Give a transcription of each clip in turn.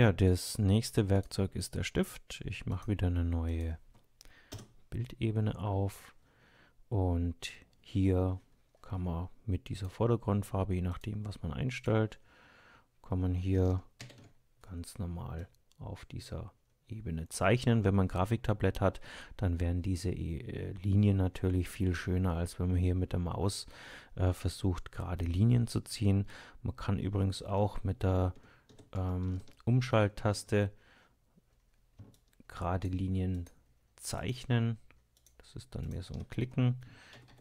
Ja, das nächste Werkzeug ist der Stift. Ich mache wieder eine neue Bildebene auf und hier kann man mit dieser Vordergrundfarbe, je nachdem was man einstellt, kann man hier ganz normal auf dieser Ebene zeichnen. Wenn man ein Grafiktablett hat, dann wären diese e Linien natürlich viel schöner, als wenn man hier mit der Maus äh, versucht, gerade Linien zu ziehen. Man kann übrigens auch mit der Umschalttaste gerade Linien zeichnen. Das ist dann mehr so ein Klicken.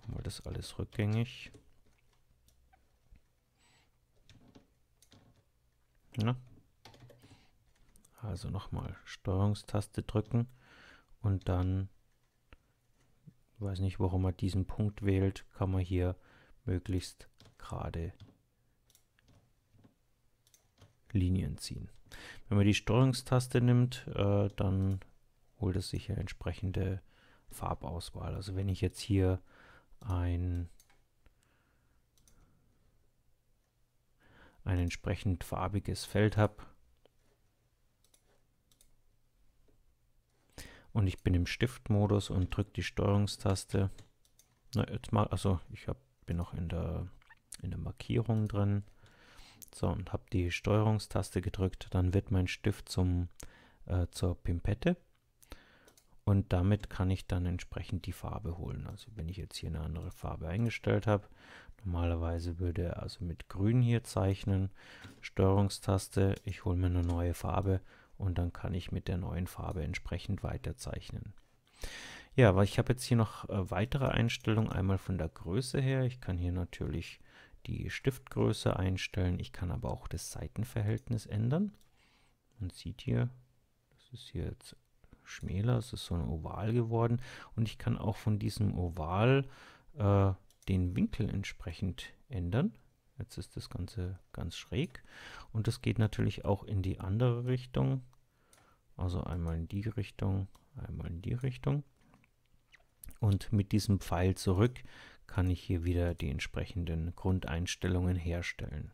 Mal das alles rückgängig. Ja. Also nochmal Steuerungstaste drücken und dann, weiß nicht, warum man diesen Punkt wählt, kann man hier möglichst gerade Linien ziehen. Wenn man die Steuerungstaste nimmt, äh, dann holt es sich eine entsprechende Farbauswahl. Also wenn ich jetzt hier ein, ein entsprechend farbiges Feld habe und ich bin im Stiftmodus und drücke die Steuerungstaste, Na, jetzt mal, also ich hab, bin noch in der, in der Markierung drin, so, und habe die Steuerungstaste gedrückt, dann wird mein Stift zum, äh, zur Pimpette und damit kann ich dann entsprechend die Farbe holen. Also wenn ich jetzt hier eine andere Farbe eingestellt habe, normalerweise würde er also mit grün hier zeichnen, Steuerungstaste, ich hole mir eine neue Farbe und dann kann ich mit der neuen Farbe entsprechend weiterzeichnen. Ja, aber ich habe jetzt hier noch äh, weitere Einstellungen, einmal von der Größe her. Ich kann hier natürlich die Stiftgröße einstellen. Ich kann aber auch das Seitenverhältnis ändern. Man sieht hier, das ist hier jetzt schmäler, es ist so ein Oval geworden. Und ich kann auch von diesem Oval äh, den Winkel entsprechend ändern. Jetzt ist das Ganze ganz schräg. Und das geht natürlich auch in die andere Richtung. Also einmal in die Richtung, einmal in die Richtung. Und mit diesem Pfeil zurück kann ich hier wieder die entsprechenden Grundeinstellungen herstellen.